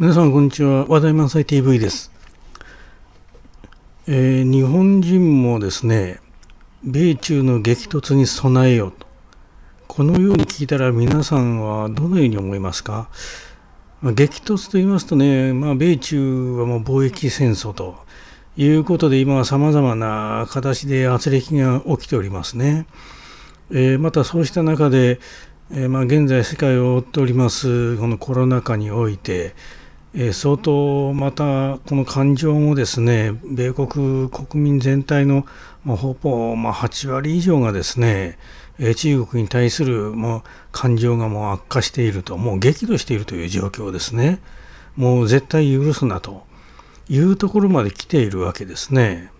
皆さんこんにちは話題満載 TV です、えー、日本人もですね米中の激突に備えよとこのように聞いたら皆さんはどのように思いますか、まあ、激突と言いますとね、まあ、米中はもう貿易戦争ということで今はさまざまな形で圧力が起きておりますね、えー、またそうした中でえー、まあ現在世界を追っておりますこのコロナ禍においてえー、相当またこの感情もですね米国国民全体の、まあ、ほぼ、まあ、8割以上がですね、えー、中国に対する、まあ、感情がもう悪化しているともう激怒しているという状況ですねもう絶対許すなというところまで来ているわけですね。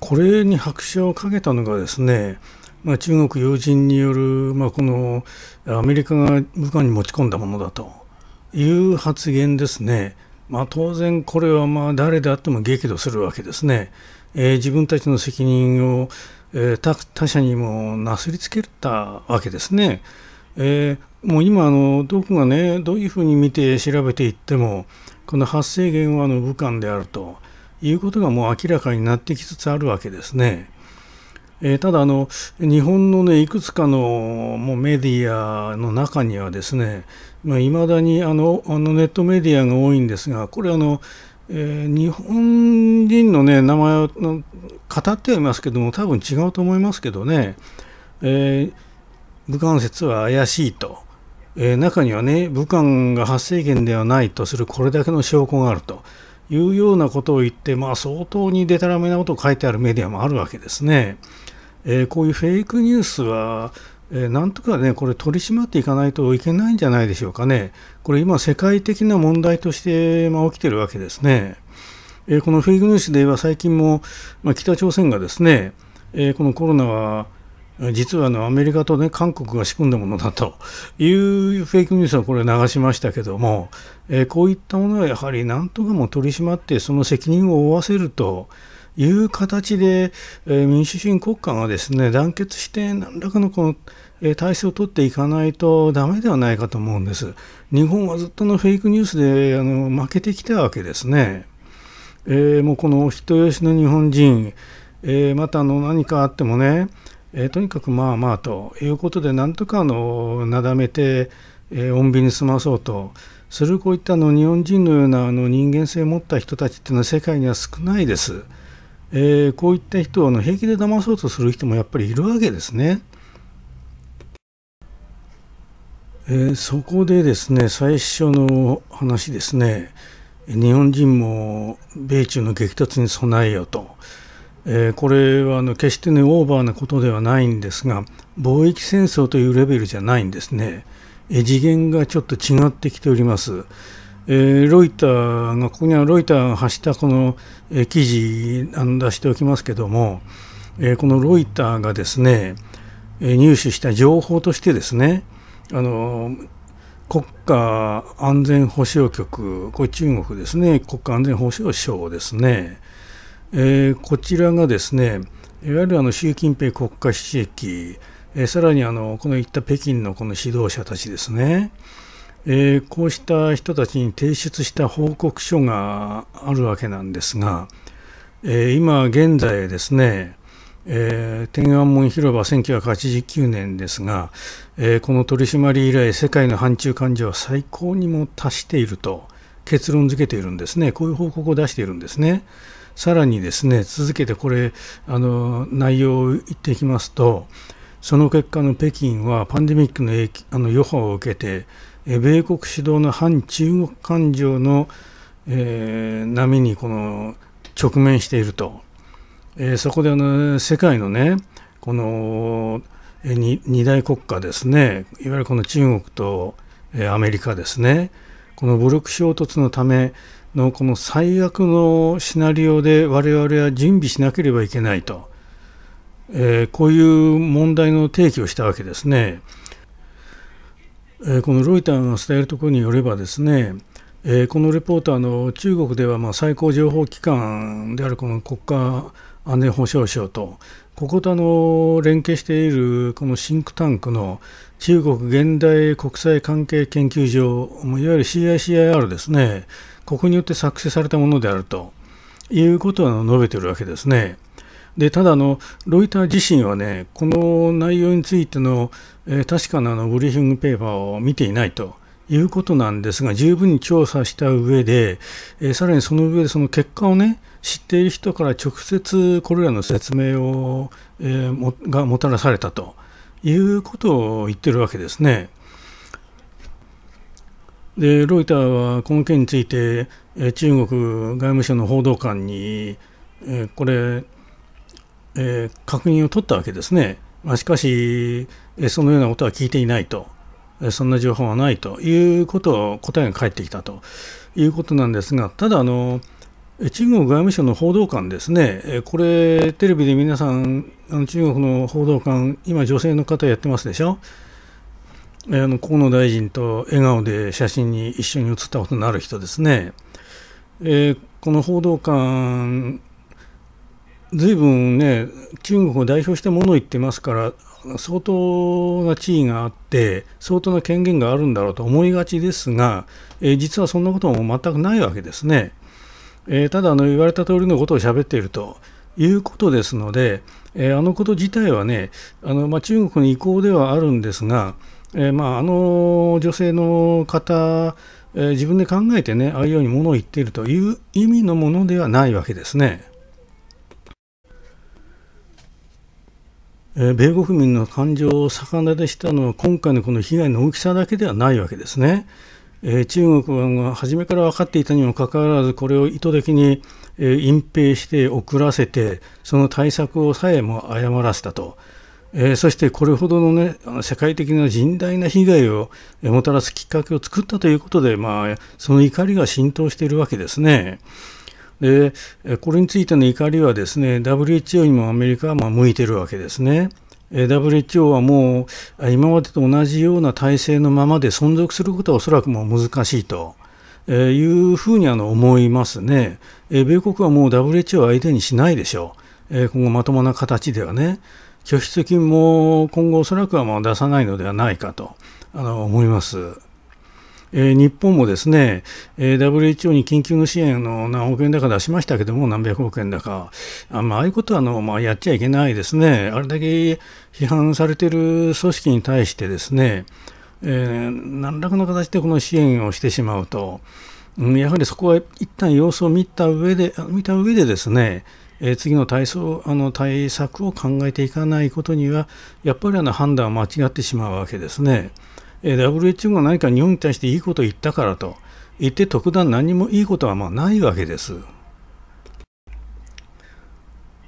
これに拍車をかけたのがですねまあ、中国要人による、まあ、このアメリカが武漢に持ち込んだものだという発言ですね、まあ、当然これはまあ誰であっても激怒するわけですね、えー、自分たちの責任を、えー、他他者にもなすりつけたわけですね。えー、もう今あの、どこがね、どういうふうに見て調べていっても、この発生源はあの武漢であるということがもう明らかになってきつつあるわけですね。えー、ただあの日本のねいくつかのもうメディアの中にはですねいまあ、未だにあのあのネットメディアが多いんですがこれあの、えー、日本人のね名前を語ってはいますけども多分違うと思いますけどね、えー、武漢説は怪しいと。えー、中にはね武漢が発生源ではないとするこれだけの証拠があるというようなことを言って、まあ、相当にでたらめなことを書いてあるメディアもあるわけですね。えー、こういうフェイクニュースは、えー、なんとかね、これ取り締まっていかないといけないんじゃないでしょうかね。これ今、世界的な問題として、まあ、起きてるわけですね。えー、このフェイクニュースでは最近も、まあ、北朝鮮がですね、えー、このコロナは、実はあのアメリカと、ね、韓国が仕組んだものだというフェイクニュースをこれ流しましたけども、えー、こういったものはやはり何とかも取り締まってその責任を負わせるという形で、えー、民主主義国家がですね団結して何らかのこの体制を取っていかないとダメではないかと思うんです。日本はずっとのフェイクニュースであの負けてきたわけですね。えー、もうこの人吉の日本人、えまたあの何かあってもねえー、とにかくまあまあということでなんとかあのなだめて、えー、穏便に済まそうとするこういったの日本人のようなあの人間性を持った人たちっていうのは世界には少ないです。えー、こういった人をあの平気で騙そうとする人もやっぱりいるわけですね。えー、そこでですね最初の話ですね日本人も米中の激突に備えようと。えー、これはあの決してねオーバーなことではないんですが貿易戦争というレベルじゃないんですね、えー、次元がちょっと違ってきております、えー、ロイターがここにはロイターが発したこの、え記事あの出しておきますけども、えこのロイターがですね、え入手した情報としてですねあの国家安全保障局これ中国ですね国家安全保障省ですねえー、こちらがですねいわゆるあの習近平国家主席、えー、さらにあのこの言った北京のこの指導者たちですね、えー、こうした人たちに提出した報告書があるわけなんですが、えー、今現在ですね、えー、天安門広場1989年ですが、えー、この取締り以来世界の反中感情は最高にも達していると結論付けているんですねこういう報告を出しているんですね。さらにですね続けてこれあの内容を言っていきますとその結果の北京はパンデミックのあの余波を受けて米国主導の反中国感情の、えー、波にこの直面していると、えー、そこであの世界のねこの二大国家ですねいわゆるこの中国とアメリカですねこの武力衝突のためのこの最悪のシナリオで我々は準備しなければいけないと、えー、こういう問題の提起をしたわけですね。えー、このロイターが伝えるところによればですね、えー、このレポーターの中国ではまあ最高情報機関であるこの国家安全保障省とこことあの連携しているこのシンクタンクの中国現代国際関係研究所、いわゆる CICIR ですね、ここによって作成されたものであるということは述べているわけですね。でただの、ロイター自身はね、この内容についての、えー、確かなのブリーフィングペーパーを見ていないということなんですが、十分に調査した上で、えー、さらにその上でその結果をね、知っている人から直接これらの説明を、えー、もがもたらされたと。いうことを言ってるわけですね。でロイターはこの件について中国外務省の報道官にこれ確認を取ったわけですね。ましかしそのようなことは聞いていないとそんな情報はないということを答えが返ってきたということなんですがただあの中国外務省の報道官ですね、これ、テレビで皆さん、あの中国の報道官、今、女性の方やってますでしょ、あの河野大臣と笑顔で写真に一緒に写ったことのある人ですね、えー、この報道官、ずいぶんね、中国を代表してものを言ってますから、相当な地位があって、相当な権限があるんだろうと思いがちですが、えー、実はそんなことも全くないわけですね。えー、ただあの言われた通りのことを喋っているということですので、えー、あのこと自体はねあの、まあ、中国の意向ではあるんですが、えー、まあ、あの女性の方、え自分で考えてねああいうようにものを言っているという意味のものではないわけですね。え米国民の感情を逆なでしたのは今回のこの被害の大きさだけではないわけですね。えー、中国は初めから分かっていたにもかかわらずこれを意図的に、えー、隠蔽して遅らせてその対策をさえも誤らせたと、えー、そしてこれほどの、ね、世界的な甚大な被害をもたらすきっかけを作ったということで、まあ、その怒りが浸透しているわけですね。でこれについての怒りはですね WHO にもアメリカはまあ向いてるわけですね。WHO はもう今までと同じような体制のままで存続することはおそらくもう難しいと。いうふうにあの思いますね。米国はもう WHO を相手にしないでしょう。今後まともな形ではね。拠出金も今後おそらくはもう出さないのではないかとあの思います。えー、日本もですね、えー、WHO に緊急の支援の何億円だか出しましたけども、何百億円だか、あ,、まあ、あいうことはあの、まあ、やっちゃいけないですね、あれだけ批判されている組織に対してですね、えー、何らかの形でこの支援をしてしまうと、うん、やはりそこは一旦様子を見た上で、見た上でですね、えー、次の対策あの対策を考えていかないことには、やっぱりあの判断は間違ってしまうわけですね。え WHO が何か日本に対していいことを言ったからと言って特段何もいいことはまあないわけです。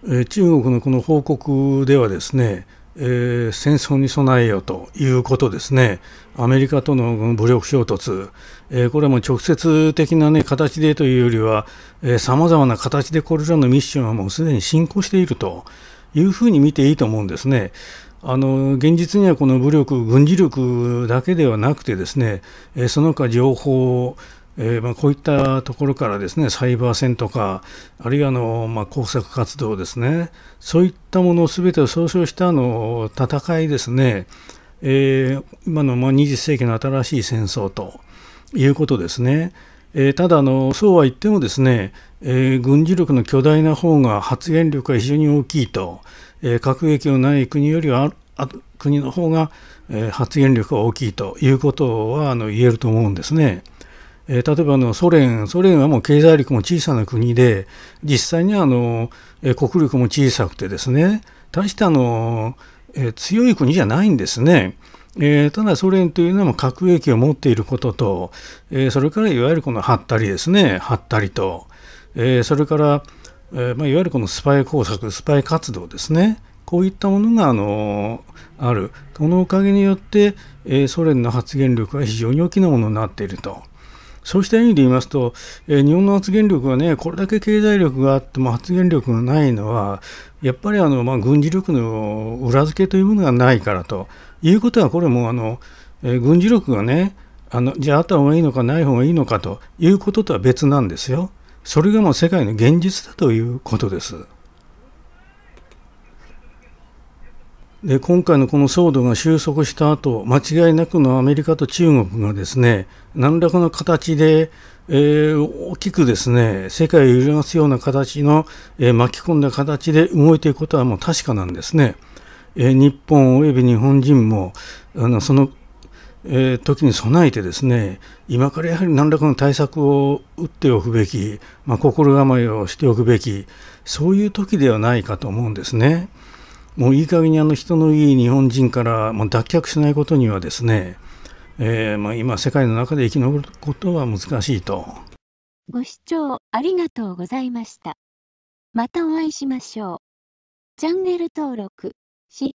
え中国のこの報告ではですね、えー、戦争に備えよということですね、アメリカとの武力衝突、えー、これはもう直接的な、ね、形でというよりは、さまざまな形でこれらのミッションはもうすでに進行しているというふうに見ていいと思うんですね。あの現実にはこの武力、軍事力だけではなくてですね、その他情報、えー、まあ、こういったところからですねサイバー戦とかあるいはの、まあ、工作活動ですねそういったものをべてを総称したあの戦いですね、えー、今のまあ20世紀の新しい戦争ということですね。えー、ただそうは言ってもですね、え軍事力の巨大な方が発言力が非常に大きいと、えー、核兵器のない国よりは国の方が、えー、発言力が大きいということはあの言えると思うんですね。えー、例えばあのソ連ソ連はもう経済力も小さな国で実際にあの、え国力も小さくてですね大してあの、え強い国じゃないんですね。えー、ただソ連というのは核兵器を持っていることと、えー、それからいわゆるこのハッタリですねハッタリと、えー、それから、えまあ、いわゆるこのスパイ工作スパイ活動ですねこういったものがあのあるこのおかげによって、えソ連の発言力は非常に大きなものになっていると。そうした意味で言いますと、え日本の発言力はね、これだけ経済力があっても発言力がないのは、やっぱりあの、まあ、軍事力の裏付けというものがないからということは、これもあの、え軍事力がね、あのじゃああった方がいいのかない方がいいのかということとは別なんですよ。それがもう世界の現実だということです。で今回のこの騒動が収束した後間違いなくのアメリカと中国がですね何らかの形で、えー、大きくですね世界を揺るがすような形の、えー、巻き込んだ形で動いていくことはもう確かなんですね。えー、日本および日本人もあのそのえー、時に備えてですね今からやはり何らかの対策を打っておくべき、まあ、心構えをしておくべきそういう時ではないかと思うんですね。もういい加減にあの人のいい日本人からもう脱却しないことにはですね、えー、まあ、今世界の中で生き残ることは難しいと。ご視聴ありがとうございました。またお会いしましょう。チャンネル登録し